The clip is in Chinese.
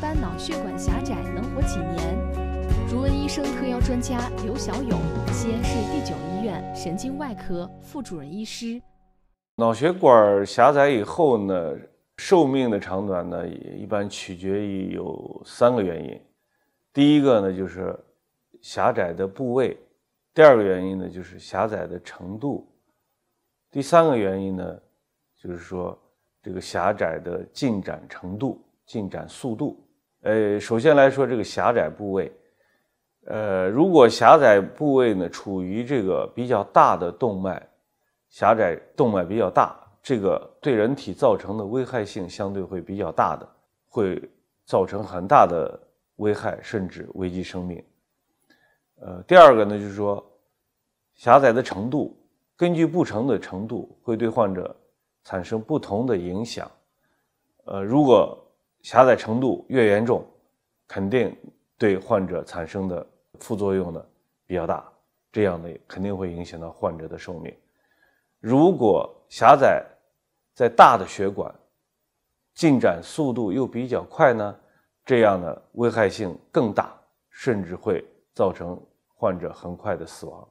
般脑血管狭窄能活几年？主文医生特邀专家刘小勇，西安市第九医院神经外科副主任医师。脑血管狭窄以后呢，寿命的长短呢，一般取决于有三个原因。第一个呢就是狭窄的部位，第二个原因呢就是狭窄的程度，第三个原因呢就是说这个狭窄的进展程度、进展速度。呃，首先来说，这个狭窄部位，呃，如果狭窄部位呢处于这个比较大的动脉，狭窄动脉比较大，这个对人体造成的危害性相对会比较大的，会造成很大的危害，甚至危及生命。呃，第二个呢就是说，狭窄的程度，根据不同的程度，会对患者产生不同的影响。呃，如果狭窄程度越严重，肯定对患者产生的副作用呢比较大，这样呢肯定会影响到患者的寿命。如果狭窄在大的血管，进展速度又比较快呢，这样的危害性更大，甚至会造成患者很快的死亡。